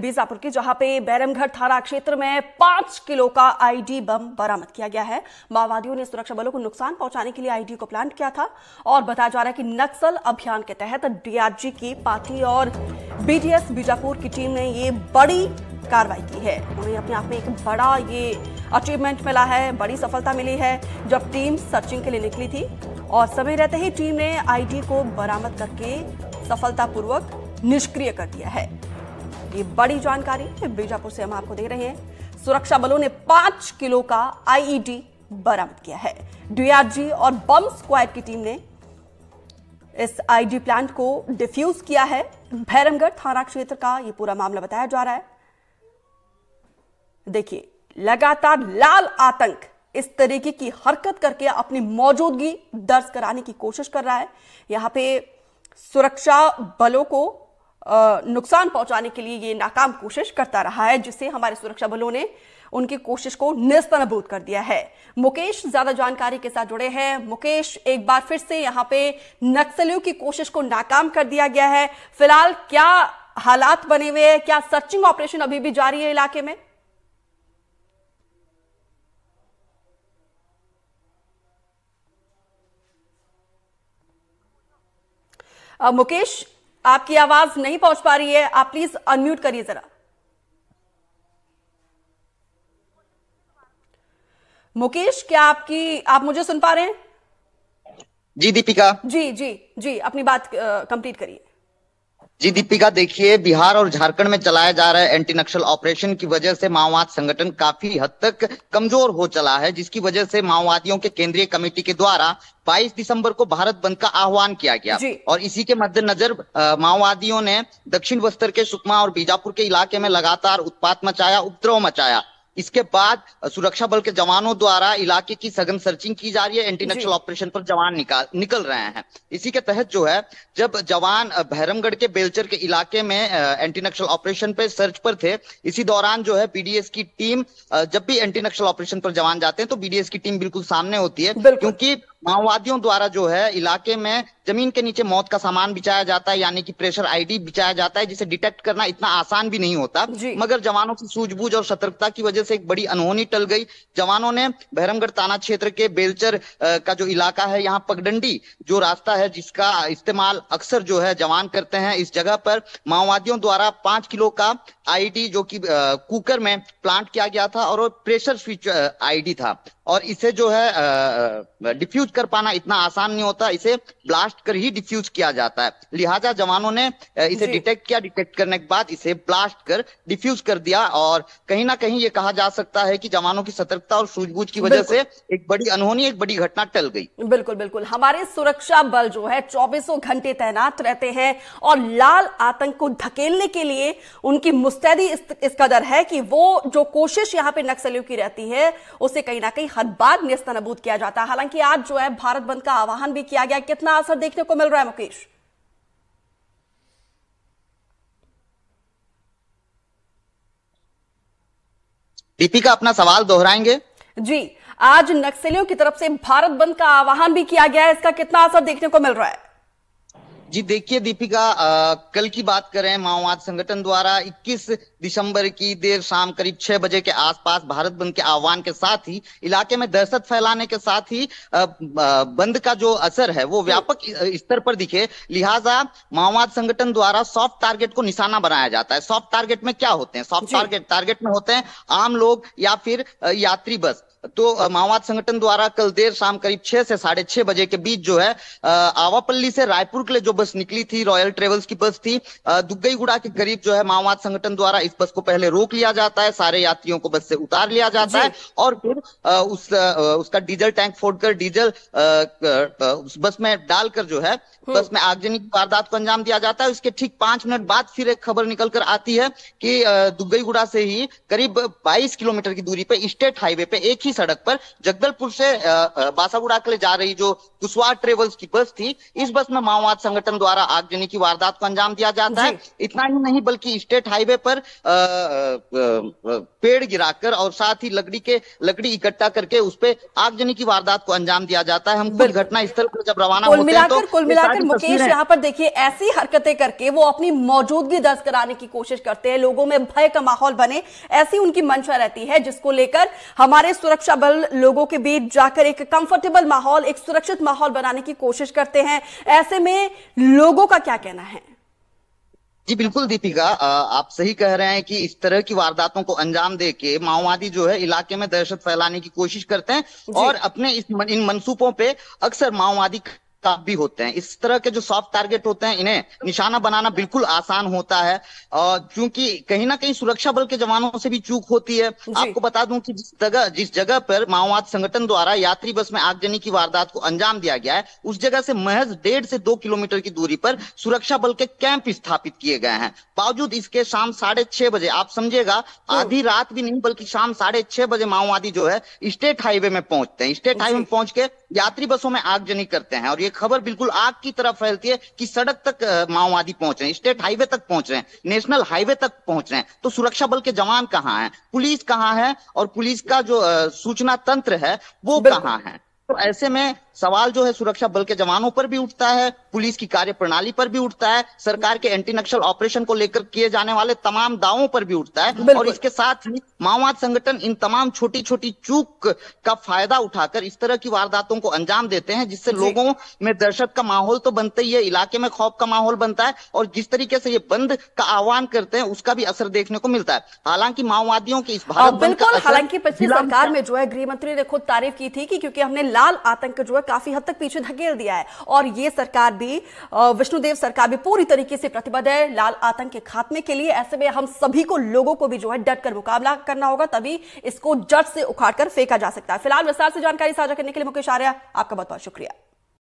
बीजापुर की जहां पे बैरमघर थाना क्षेत्र में पांच किलो का आईडी बम बरामद किया गया है माओवादियों ने सुरक्षा बलों को नुकसान पहुंचाने के लिए आईडी को प्लांट किया था और बताया जा रहा है कि नक्सल अभियान के तहत डीआरजी की पार्टी और बीडीएस बीजापुर की टीम ने ये बड़ी कार्रवाई की है उन्हें अपने आप में एक बड़ा ये अचीवमेंट मिला है बड़ी सफलता मिली है जब टीम सर्चिंग के लिए निकली थी और समय रहते ही टीम ने आईडी को बरामद करके सफलतापूर्वक निष्क्रिय कर दिया है ये बड़ी जानकारी बीजापुर से हम आपको दे रहे हैं सुरक्षा बलों ने पांच किलो का आईईडी e बरामद किया है डीआरजी और बम स्क्वाड की टीम ने इस आईडी e प्लांट को डिफ्यूज किया है भैरमगढ़ थाना क्षेत्र का यह पूरा मामला बताया जा रहा है देखिए लगातार लाल आतंक इस तरीके की हरकत करके अपनी मौजूदगी दर्ज कराने की कोशिश कर रहा है यहां पे सुरक्षा बलों को नुकसान पहुंचाने के लिए ये नाकाम कोशिश करता रहा है जिससे हमारे सुरक्षा बलों ने उनकी कोशिश को निस्तनबूत कर दिया है मुकेश ज्यादा जानकारी के साथ जुड़े हैं मुकेश एक बार फिर से यहाँ पे नक्सलियों की कोशिश को नाकाम कर दिया गया है फिलहाल क्या हालात बने हुए हैं क्या सर्चिंग ऑपरेशन अभी भी जारी है इलाके में मुकेश आपकी आवाज नहीं पहुंच पा रही है आप प्लीज अनम्यूट करिए जरा मुकेश क्या आपकी आप मुझे सुन पा रहे हैं जी दीपिका जी जी जी अपनी बात कंप्लीट करिए जी दीपिका देखिए बिहार और झारखंड में चलाए जा रहे एंटी नक्सल ऑपरेशन की वजह से माओवाद संगठन काफी हद तक कमजोर हो चला है जिसकी वजह से माओवादियों के केंद्रीय कमेटी के द्वारा 22 दिसंबर को भारत बंद का आह्वान किया गया और इसी के मद्देनजर माओवादियों ने दक्षिण बस्तर के सुकमा और बीजापुर के इलाके में लगातार उत्पात मचाया उपद्रव मचाया इसके बाद सुरक्षा बल के जवानों द्वारा इलाके की सघन सर्चिंग की जा रही है एंटी नक्सल ऑपरेशन पर जवान निकाल निकल रहे हैं इसी के तहत जो है जब जवान भैरमगढ़ के बेलचर के इलाके में एंटी नक्सल ऑपरेशन पर सर्च पर थे इसी दौरान जो है बीडीएस की टीम जब भी एंटी नक्सल ऑपरेशन पर जवान जाते हैं तो बीडीएस की टीम बिल्कुल सामने होती है क्योंकि माओवादियों द्वारा जो है इलाके में जमीन के नीचे मौत का सामान बिछाया जाता है यानी कि प्रेशर आईडी बिछाया जाता है जिसे डिटेक्ट करना इतना आसान भी नहीं होता मगर जवानों की सूझबूझ और सतर्कता की वजह से एक बड़ी अनहोनी टल गई जवानों ने भैरमगढ़ थाना क्षेत्र के बेलचर का जो इलाका है यहाँ पगडंडी जो रास्ता है जिसका इस्तेमाल अक्सर जो है जवान करते हैं इस जगह पर माओवादियों द्वारा पांच किलो का आई जो की कुकर में प्लांट किया गया था और प्रेशर स्विच आई था और इसे जो है डिफ्यूज कर पाना इतना आसान नहीं होता इसे ब्लास्ट कर ही डिफ्यूज किया जाता है लिहाजा जवानों ने इसे डिटेक्ट किया डिटेक्ट करने के बाद इसे ब्लास्ट कर डिफ्यूज कर दिया और कहीं ना कहीं ये कहा जा सकता है कि जवानों की सतर्कता और सूझबूझ की वजह से एक बड़ी अनहोनी एक बड़ी घटना टल गई बिल्कुल बिल्कुल हमारे सुरक्षा बल जो है चौबीसों घंटे तैनात रहते हैं और लाल आतंक को धकेलने के लिए उनकी मुस्तैदी इस, इस कदर है कि वो जो कोशिश यहाँ पे नक्सलियों की रहती है उसे कहीं ना कहीं हदबाद नेस्त नबूद किया जाता है हालांकि आज जो है भारत बंद का आह्वान भी किया गया कितना असर देखने को मिल रहा है मुकेश दीपिका अपना सवाल दोहराएंगे जी आज नक्सलियों की तरफ से भारत बंद का आह्वान भी किया गया है इसका कितना असर देखने को मिल रहा है जी देखिए दीपिका कल की बात करें माओवाद संगठन द्वारा 21 दिसंबर की देर शाम करीब 6 बजे के आसपास भारत बंद के आह्वान के साथ ही इलाके में दहशत फैलाने के साथ ही बंद का जो असर है वो व्यापक स्तर पर दिखे लिहाजा माओवाद संगठन द्वारा सॉफ्ट टारगेट को निशाना बनाया जाता है सॉफ्ट टारगेट में क्या होते हैं सॉफ्ट टारगेट टारगेट में होते हैं आम लोग या फिर यात्री बस तो माओवाद संगठन द्वारा कल देर शाम करीब छह से साढ़े छह बजे के बीच जो है आवापल्ली से रायपुर के लिए जो बस निकली थी रॉयल ट्रेवल्स की बस थी दुग्गईगुड़ा के करीब जो है माओवाद संगठन द्वारा इस बस को पहले रोक लिया जाता है सारे यात्रियों को बस से उतार लिया जाता है और फिर उस उसका डीजल टैंक फोड़कर डीजल उस बस में डालकर जो है हम्म। बस में आगजनी की वारदात को अंजाम दिया जाता है उसके ठीक पांच मिनट बाद फिर एक खबर निकल कर आती है कि दुग्गईगुड़ा से ही करीब बाईस किलोमीटर की दूरी पे स्टेट हाईवे पे एक ही सड़क पर जगदलपुर से बासागुड़ा के लिए जा रही जो कुशवाहा ट्रेवल्स की बस थी इस बस में माओवाद संगठन द्वारा आगजनी की वारदात को अंजाम दिया जाता है इतना ही नहीं बल्कि स्टेट हाईवे पर पेड़ गिराकर और साथ ही लकड़ी के लकड़ी इकट्ठा करके उस पर आगजनी की वारदात को अंजाम दिया जाता है हम कुछ घटना स्थल पर जब रवाना होते हैं तो कुल मिलाकर मुकेश यहाँ पर देखिए ऐसी हरकतें करके वो अपनी मौजूदगी दर्ज कराने की कोशिश करते हैं लोगों में भय का माहौल बने ऐसी उनकी मंशा रहती है जिसको लेकर हमारे सुरक्षा सुरक्षा बल लोगों के बीच जाकर एक कंफर्टेबल माहौल एक सुरक्षित माहौल बनाने की कोशिश करते हैं ऐसे में लोगों का क्या कहना है जी बिल्कुल दीपिका आप सही कह रहे हैं कि इस तरह की वारदातों को अंजाम दे के माओवादी जो है इलाके में दहशत फैलाने की कोशिश करते हैं और अपने इस, इन मनसूबों पे अक्सर माओवादी साफ भी होते हैं इस तरह के जो सॉफ्ट टारगेट होते हैं इन्हें निशाना बनाना बिल्कुल आसान होता है क्योंकि कहीं ना कहीं सुरक्षा बल के जवानों से भी चूक होती है आपको बता दूं कि जिस जगह जिस जगह पर माओवाद संगठन द्वारा यात्री बस में आगजनी की वारदात को अंजाम दिया गया है उस जगह से महज डेढ़ से दो किलोमीटर की दूरी पर सुरक्षा बल के कैंप स्थापित किए गए हैं बावजूद इसके शाम साढ़े छह बजे आप समझेगा आधी रात भी नहीं बल्कि शाम साढ़े छह बजे माओवादी जो है स्टेट हाईवे में पहुंचते हैं स्टेट हाईवे में पहुंच के यात्री बसों में आगजनी करते हैं और ये खबर बिल्कुल आग की तरह फैलती है कि सड़क तक माओवादी पहुंच रहे हैं स्टेट हाईवे तक पहुंच रहे हैं नेशनल हाईवे तक पहुंच रहे हैं तो सुरक्षा बल के जवान कहाँ है पुलिस कहाँ है और पुलिस का जो सूचना तंत्र है वो कहाँ है तो ऐसे में सवाल जो है सुरक्षा बल के जवानों पर भी उठता है पुलिस की कार्य प्रणाली पर भी उठता है सरकार के एंटी नक्सल ऑपरेशन को लेकर किए जाने वाले तमाम दावों पर भी उठता है और इसके साथ ही माओवाद संगठन इन तमाम छोटी छोटी चूक का फायदा उठाकर इस तरह की वारदातों को अंजाम देते हैं जिससे लोगों में दहशत का माहौल तो बनता ही है इलाके में खौफ का माहौल बनता है और जिस तरीके से ये बंद का आह्वान करते हैं उसका भी असर देखने को मिलता है हालांकि माओवादियों की इस भारत बिल्कुल हालांकि पिछली सरकार में जो है गृह मंत्री ने खुद तारीफ की थी कि क्योंकि हमने लाल आतंक जो है काफी हद तक पीछे धकेल दिया है और ये सरकार भी विष्णुदेव सरकार भी पूरी तरीके से प्रतिबद्ध है लाल आतंक के खात्मे के लिए ऐसे में हम सभी को लोगों को भी जो है डट कर मुकाबला करना होगा तभी इसको जट से उखाड़ कर फेंका जा सकता है फिलहाल विस्तार से जानकारी साझा करने के लिए मुकेश आर्या आपका बहुत बहुत शुक्रिया